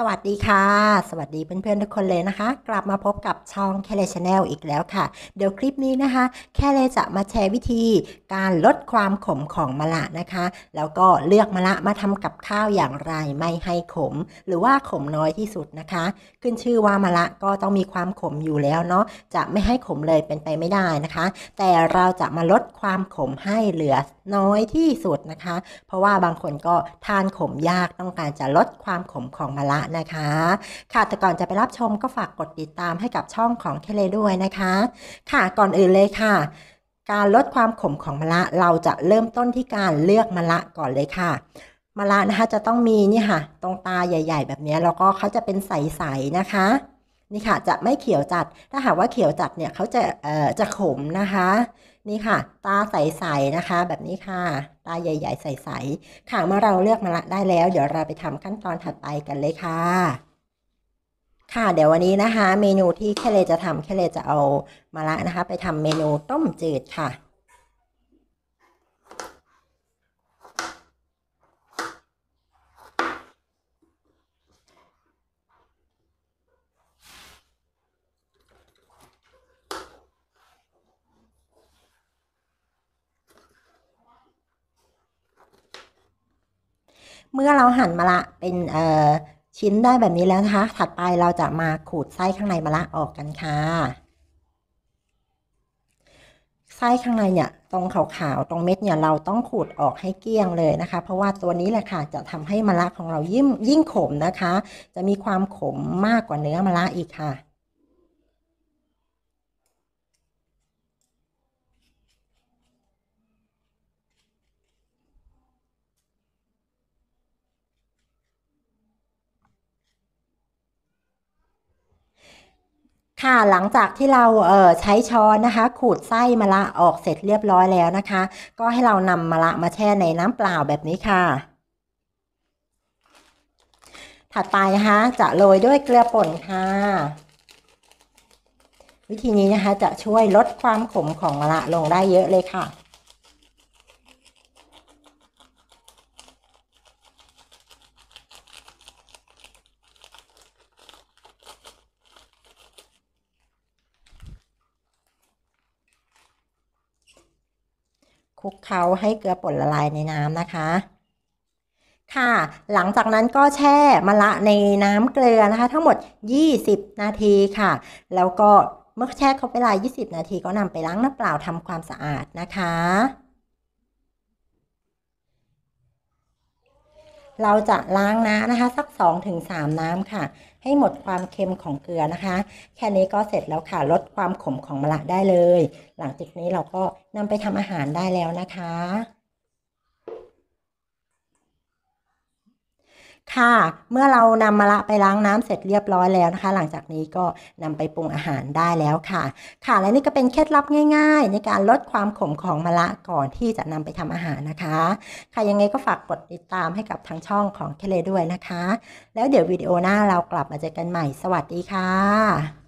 สวัสดีค่ะ สวัสดีเพื่อนๆทุกคนเลยนะคะกลับมาพบกับช่องแคเลชแนลอีกแล้วค่ะเดี๋ยวคลิปนี้นะคะแคเลจะมาแชร์วิธีการลดความขมของมะละนะคะ แล้วก็เลือกมะละมาทำกับข้าวอย่างไรไม่ให้ขม หรือว่าขมน้อยที่สุดนะคะ ขึ้นชื่อว่ามะละก็ต้องมีความขมอยู่แล้วเนาะจะไม่ให้ขมเลยเป็นไปไม่ได้นะคะ แต่เราจะมาลดความขมให้เหลือน้อยที่สุดนะคะ เพราะว่าบางคนก็ทานขมยากต้องการจะลดความขมของมะละนะคะ ค่ะแต่ก่อนจะไปรับชมก็ฝากกดติดตามให้กับช่องของเทเลด้วยนะคะ ค่ะก่อนอื่นเลยค่ะ การลดความขมของมะละเราจะเริ่มต้นที่การเลือกมะละก่อนเลยค่ะ มะละนะคะจะต้องมีนี่ค่ะตรงตาใหญ่ๆ แบบนี้แล้วก็เขาจะเป็นใสๆ นะคะ นี่ค่ะ จะไม่เขียวจัด ถ้าหาก ว่าเขียวจัดเนี่ยเขาจะเอ่อจะขมนะคะนี่ค่ะ ตาใสๆนะคะ แบบนี้ค่ะ ตาใหญ่ ๆ ใสๆค่ะเมื่อเราเลือกมาละได้แล้ว เดี๋ยวเราไปทำขั้นตอนถัดไปกันเลยค่ะ ค่ะเดี๋ยววันนี้นะคะ เมนูที่แคเลจะทำแคเลจะเอามาละนะคะ ไปทำเมนูต้มจืดค่ะเมื่อเราหั่นมาละเป็นชิ้นได้แบบนี้แล้วนะคะ ถัดไปเราจะมาขูดไส้ข้างในมะละออกกันค่ะไส้ข้างในเนี่ยตรงขาวๆตรงเม็ดเนี่ยเราต้องขูดออกให้เกี้ยงเลยนะคะ เพราะว่าตัวนี้แหละค่ะจะทำให้มะละของเรายิ่งยิ่งขมนะคะ จะมีความขมมากกว่าเนื้อมะละอีกค่ะค่ะหลังจากที่เราเอ่อใช้ช้อนนะคะขูดไส้มะระออกเสร็จเรียบร้อยแล้วนะคะ ก็ให้เรานำมะระมาแช่ในน้ำเปล่าแบบนี้ค่ะ ถัดไปนะคะจะโรยด้วยเกลือป่นค่ะ วิธีนี้นะคะจะช่วยลดความขมของมะระลงได้เยอะเลยค่ะุกเคล้าให้เกลือป่นละลายในน้ำนะคะ ค่ะหลังจากนั้นก็แช่มะละในน้ำเกลือนะคะ ทั้งหมด 20 นาทีค่ะ แล้วก็เมื่อแช่ครบเวลา 20 นาทีก็นำไปล้างน้ำเปล่าทำความสะอาดนะคะเราจะล้างน้ำนะคะ สัก2-3น้ำค่ะ ให้หมดความเค็มของเกลือนะคะ แค่นี้ก็เสร็จแล้วค่ะลดความขมของมะละได้เลย หลังจากนี้เราก็นำไปทำอาหารได้แล้วนะคะค่ะเมื่อเรานำมะละไปล้างน้ำเสร็จเรียบร้อยแล้วนะคะ หลังจากนี้ก็นำไปปรุงอาหารได้แล้วค่ะ ค่ะและนี่ก็เป็นเคล็ดลับง่าย ๆ ในการลดความขมของมะละก่อนที่จะนำไปทำอาหารนะคะค่ะยังไงก็ฝากกดติดตามให้กับทางช่องของเคเลด้วยนะคะ แล้วเดี๋ยววิดีโอหน้าเรากลับมาเจอกันใหม่สวัสดีค่ะ